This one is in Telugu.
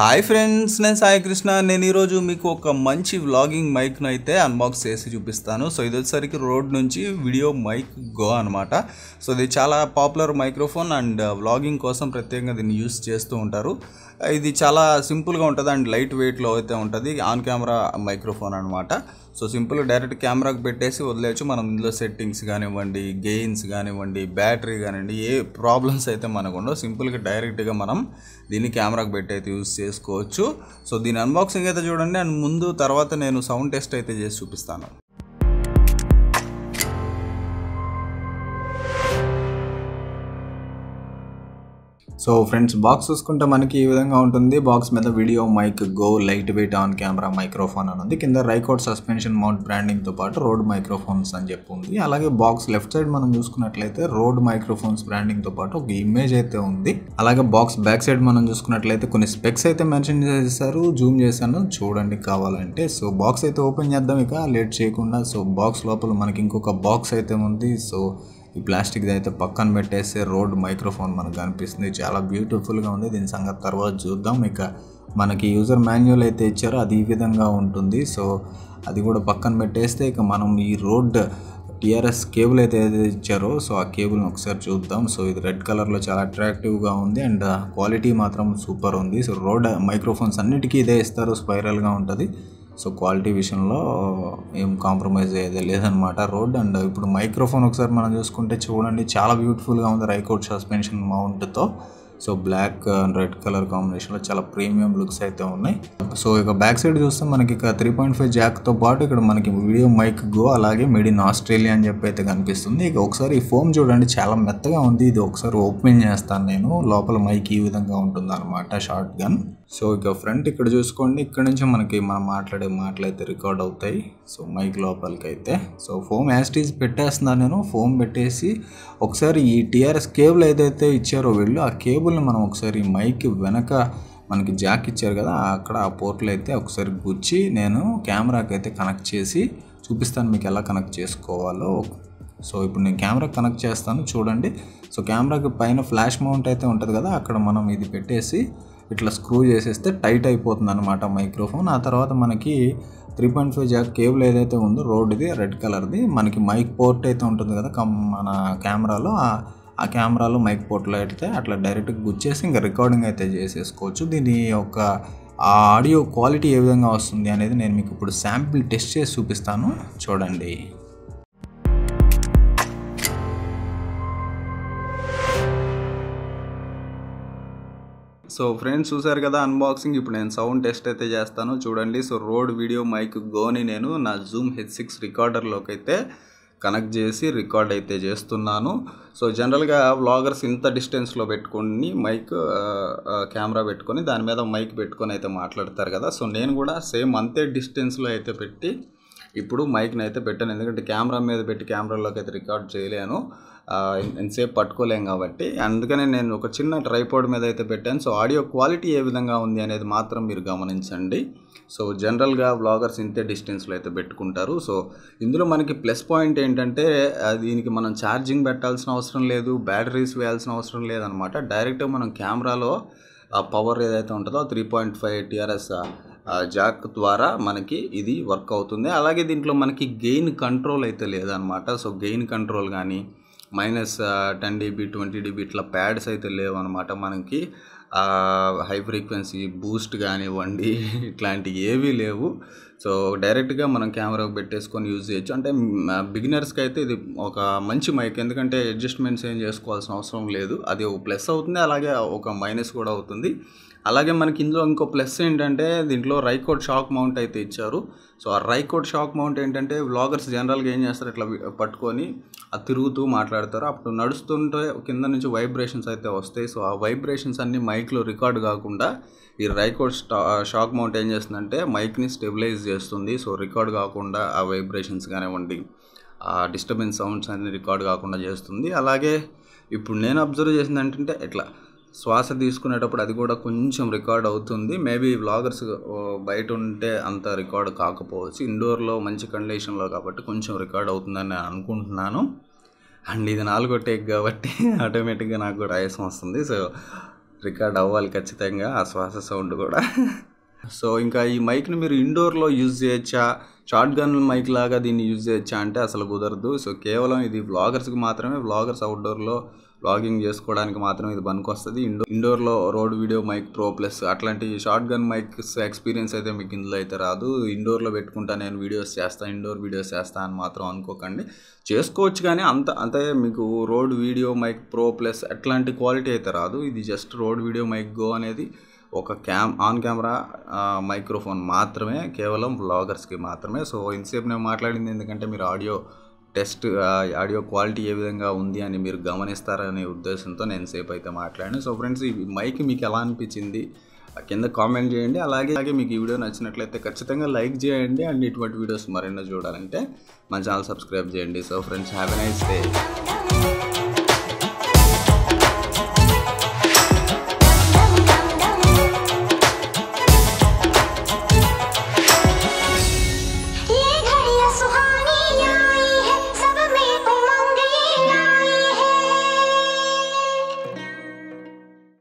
హాయ్ ఫ్రెండ్స్ నేను సాయి కృష్ణ నేను ఈరోజు మీకు ఒక మంచి వ్లాగింగ్ మైక్ను అయితే అన్బాక్స్ చేసి చూపిస్తాను సో ఇది వచ్చేసరికి రోడ్ నుంచి వీడియో మైక్ గో అనమాట సో ఇది చాలా పాపులర్ మైక్రోఫోన్ అండ్ వ్లాగింగ్ కోసం ప్రత్యేకంగా దీన్ని యూస్ చేస్తూ ఉంటారు ఇది చాలా సింపుల్గా ఉంటుంది అండ్ లైట్ వెయిట్లో అయితే ఉంటుంది ఆన్ కెమెరా మైక్రోఫోన్ అనమాట సో సింపుల్ డైరెక్ట్ కెమెరాకి పెట్టేసి వదిలేయచ్చు మనం ఇందులో సెట్టింగ్స్ కానివ్వండి గెయిన్స్ కానివ్వండి బ్యాటరీ కానివ్వండి ఏ ప్రాబ్లమ్స్ అయితే మనకు ఉండవు సింపుల్గా డైరెక్ట్గా మనం దీన్ని కెమెరాకి పెట్టి అయితే యూస్ చేసి చేసుకోవచ్చు సో దీని అన్బాక్సింగ్ అయితే చూడండి అండ్ ముందు తర్వాత నేను సౌండ్ టెస్ట్ అయితే చేసి చూపిస్తాను సో ఫ్రెండ్స్ బాక్స్ చూసుకుంటే మనకి ఈ విధంగా ఉంటుంది బాక్స్ మీద video mic go light weight on camera microphone అని ఉంది కింద రైకోట్ సస్పెన్షన్ మౌంట్ బ్రాండింగ్తో పాటు రోడ్ మైక్రోఫోన్స్ అని చెప్పి ఉంది అలాగే బాక్స్ లెఫ్ట్ సైడ్ మనం చూసుకున్నట్లయితే రోడ్ మైక్రోఫోన్స్ బ్రాండింగ్తో పాటు ఒక ఇమేజ్ అయితే ఉంది అలాగే బాక్స్ బ్యాక్ సైడ్ మనం చూసుకున్నట్లయితే కొన్ని స్పెక్స్ అయితే మెన్షన్ చేశారు జూమ్ చేశాను చూడండి కావాలంటే సో బాక్స్ అయితే ఓపెన్ చేద్దాం ఇక లేట్ చేయకుండా సో బాక్స్ లోపల మనకి ఇంకొక బాక్స్ అయితే ఉంది సో ఈ ప్లాస్టిక్ది అయితే పక్కన పెట్టేస్తే రోడ్ మైక్రోఫోన్ మనకు కనిపిస్తుంది చాలా బ్యూటిఫుల్గా ఉంది దీని సంగతి తర్వాత చూద్దాం ఇక మనకి యూజర్ మాన్యువల్ అయితే ఇచ్చారో అది ఈ విధంగా ఉంటుంది సో అది కూడా పక్కన పెట్టేస్తే ఇక మనం ఈ రోడ్ టీఆర్ఎస్ కేబుల్ అయితే ఇచ్చారో సో ఆ కేబుల్ని ఒకసారి చూద్దాం సో ఇది రెడ్ కలర్లో చాలా అట్రాక్టివ్గా ఉంది అండ్ క్వాలిటీ మాత్రం సూపర్ ఉంది సో రోడ్ మైక్రోఫోన్స్ అన్నిటికీ ఇదే ఇస్తారు స్పైరల్గా ఉంటుంది సో క్వాలిటీ విషయంలో ఏం కాంప్రమైజ్ అయ్యేది లేదనమాట రోడ్ అండ్ ఇప్పుడు మైక్రోఫోన్ ఒకసారి మనం చూసుకుంటే చూడండి చాలా బ్యూటిఫుల్గా ఉంది రైకోట్ సస్పెన్షన్ మౌంట్తో so black and red colour కాంబినేషన్లో చాలా ప్రీమియం లుక్స్ అయితే ఉన్నాయి సో ఇక బ్యాక్ సైడ్ చూస్తే మనకి ఇక త్రీ పాయింట్ ఫైవ్ జాక్తో పాటు ఇక్కడ మనకి వీడియో మైక్ గో అలాగే మేడ్ ఇన్ ఆస్ట్రేలియా అని చెప్పి అయితే కనిపిస్తుంది ఇక ఒకసారి ఈ ఫోమ్ చూడండి చాలా మెత్తగా ఉంది ఇది ఒకసారి ఓపెన్ చేస్తాను నేను లోపల మైక్ ఈ విధంగా ఉంటుంది అనమాట షార్ట్ గన్ సో ఇక ఫ్రంట్ ఇక్కడ చూసుకోండి ఇక్కడ నుంచి మనకి మనం మాట్లాడే మాటలు అయితే రికార్డ్ అవుతాయి సో మైక్ లోపలికి అయితే సో ఫోమ్ యాస్టీజ్ పెట్టేస్తున్నాను నేను ఫోమ్ పెట్టేసి ఒకసారి ఈ టీఆర్ఎస్ కేబుల్ ఏదైతే ఇచ్చారో వీళ్ళు ఆ కేబుల్ని మనం ఒకసారి మైక్ వెనక మనకి జాక్ ఇచ్చారు కదా అక్కడ ఆ పోర్ట్లు అయితే ఒకసారి గుచ్చి నేను కెమెరాకి అయితే కనెక్ట్ చేసి చూపిస్తాను మీకు ఎలా కనెక్ట్ చేసుకోవాలో సో ఇప్పుడు నేను కెమెరా కనెక్ట్ చేస్తాను చూడండి సో కెమెరాకి పైన ఫ్లాష్ మౌంట్ అయితే ఉంటుంది కదా అక్కడ మనం ఇది పెట్టేసి ఇట్లా స్క్రూ చేసేస్తే టైట్ అయిపోతుంది అనమాట మైక్రోఫోన్ ఆ తర్వాత మనకి three point five jack cable ఏదైతే ఉందో రోడ్ది రెడ్ కలర్ది మనకి మైక్ పోర్ట్ అయితే ఉంటుంది కదా కమ్ మన కెమెరాలో ఆ కెమెరాలో మైక్ పోర్ట్లో అయితే అట్లా డైరెక్ట్గా గుచ్చేసి ఇంకా రికార్డింగ్ అయితే చేసేసుకోవచ్చు దీని యొక్క ఆడియో క్వాలిటీ ఏ విధంగా వస్తుంది అనేది నేను మీకు ఇప్పుడు శాంపిల్ టెస్ట్ చేసి చూపిస్తాను చూడండి సో ఫ్రెండ్స్ చూసారు కదా అన్బాక్సింగ్ ఇప్పుడు నేను సౌండ్ టెస్ట్ అయితే చేస్తాను చూడండి సో రోడ్ వీడియో మైక్ గోని నేను నా జూమ్ హెచ్ సిక్స్ రికార్డర్లోకి అయితే కనెక్ట్ చేసి రికార్డ్ అయితే చేస్తున్నాను సో జనరల్గా వ్లాగర్స్ ఇంత డిస్టెన్స్లో పెట్టుకొని మైక్ కెమెరా పెట్టుకొని దాని మీద మైక్ పెట్టుకొని అయితే మాట్లాడతారు కదా సో నేను కూడా సేమ్ అంతే డిస్టెన్స్లో అయితే పెట్టి ఇప్పుడు మైక్ని అయితే పెట్టాను ఎందుకంటే కెమెరా మీద పెట్టి కెమెరాలోకి అయితే రికార్డ్ చేయలేను ఎంతసేపు పట్టుకోలేం కాబట్టి అందుకనే నేను ఒక చిన్న ట్రైపోర్డ్ మీద అయితే పెట్టాను సో ఆడియో క్వాలిటీ ఏ విధంగా ఉంది అనేది మాత్రం మీరు గమనించండి సో జనరల్గా వ్లాగర్స్ ఇంతే డిస్టెన్స్లో అయితే పెట్టుకుంటారు సో ఇందులో మనకి ప్లస్ పాయింట్ ఏంటంటే దీనికి మనం ఛార్జింగ్ పెట్టాల్సిన అవసరం లేదు బ్యాటరీస్ వేయాల్సిన అవసరం లేదనమాట డైరెక్ట్గా మనం కెమెరాలో పవర్ ఏదైతే ఉంటుందో three point five TRS jack ద్వారా మనకి ఇది వర్క్ అవుతుంది అలాగే దీంట్లో మనకి గెయిన్ కంట్రోల్ అయితే లేదనమాట సో గెయిన్ కంట్రోల్ కానీ minus ten dB twenty dB ఇట్లా ప్యాడ్స్ అయితే లేవన్నమాట మనకి హై ఫ్రీక్వెన్సీ బూస్ట్ కానివ్వండి ఇట్లాంటివి ఏవీ లేవు సో డైరెక్ట్గా మనం కెమెరాకు పెట్టేసుకొని యూజ్ చేయొచ్చు అంటే బిగినర్స్కి అయితే ఇది ఒక మంచి మైక్ ఎందుకంటే అడ్జస్ట్మెంట్స్ ఏం చేసుకోవాల్సిన అవసరం లేదు అది ఒక ప్లస్ అవుతుంది అలాగే ఒక మైనస్ కూడా అవుతుంది అలాగే మనకి ఇందులో ఇంకో ప్లస్ ఏంటంటే దీంట్లో రైకోట్ షాక్ మౌంట్ అయితే ఇచ్చారు సో ఆ రైకోట్ షాక్ మౌంట్ ఏంటంటే వ్లాగర్స్ జనరల్గా ఏం చేస్తారు ఇట్లా పట్టుకొని ఆ తిరుగుతూ మాట్లాడతారు అప్పుడు నడుస్తుంటే కింద నుంచి వైబ్రేషన్స్ అయితే వస్తాయి సో ఆ వైబ్రేషన్స్ అన్నీ మైక్లో రికార్డ్ కాకుండా ఈ రైకోట్ షాక్ మౌంట్ ఏం చేస్తుందంటే మైక్ని స్టెబిలైజ్ చేస్తుంది సో రికార్డ్ కాకుండా ఆ వైబ్రేషన్స్ కానివ్వండి ఆ డిస్టర్బెన్స్ సౌండ్స్ అన్ని రికార్డ్ కాకుండా చేస్తుంది అలాగే ఇప్పుడు నేను అబ్జర్వ్ చేసింది ఏంటంటే ఎట్లా శ్వాస తీసుకునేటప్పుడు అది కూడా కొంచెం రికార్డ్ అవుతుంది మేబీ వ్లాగర్స్ బయట ఉంటే అంత రికార్డ్ కాకపోవచ్చు ఇండోర్లో మంచి కండిషన్లో కాబట్టి కొంచెం రికార్డ్ అవుతుందని నేను అనుకుంటున్నాను అండ్ ఇది నాలుగో టేక్ కాబట్టి ఆటోమేటిక్గా నాకు కూడా ఆయాసం వస్తుంది సో రికార్డ్ అవ్వాలి ఖచ్చితంగా ఆ శ్వాస సౌండ్ కూడా సో ఇంకా ఈ మైక్ని మీరు ఇండోర్లో యూజ్ చేయొచ్చా షార్ట్ గన్ మైక్ లాగా దీన్ని యూజ్ చేయొచ్చా అంటే అసలు కుదరదు సో కేవలం ఇది వ్లాగర్స్కి మాత్రమే వ్లాగర్స్ అవుట్డోర్లో వ్లాగింగ్ చేసుకోవడానికి మాత్రం ఇది పనికి వస్తుంది ఇండో ఇండోర్లో Rode video mic pro plus అట్లాంటి షార్ట్ గన్ మైక్స్ ఎక్స్పీరియన్స్ అయితే మీకు ఇందులో అయితే రాదు ఇండోర్లో పెట్టుకుంటా నేను వీడియోస్ చేస్తాను ఇండోర్ వీడియోస్ చేస్తా అని మాత్రం అనుకోకండి చేసుకోవచ్చు కానీ అంత అంతే మీకు Rode video mic pro plus అట్లాంటి క్వాలిటీ అయితే రాదు ఇది just Rode video mic go అనేది ఒక క్యామ్ ఆన్ కెమెరా మైక్రోఫోన్ మాత్రమే కేవలం వ్లాగర్స్కి మాత్రమే సో ఇంతసేపు నేను మాట్లాడింది ఎందుకంటే మీరు ఆడియో టెస్ట్ ఆడియో క్వాలిటీ ఏ విధంగా ఉంది అని మీరు గమనిస్తారనే ఉద్దేశంతో నేను సేపు అయితే మాట్లాడాను సో ఫ్రెండ్స్ ఈ మైక్ మీకు ఎలా అనిపించింది కింద కామెంట్ చేయండి అలాగే అలాగే మీకు ఈ వీడియో నచ్చినట్లయితే ఖచ్చితంగా లైక్ చేయండి అండ్ ఇటువంటి వీడియోస్ మరెన్నో చూడాలంటే మన ఛానల్ సబ్స్క్రైబ్ చేయండి so friends happy nice day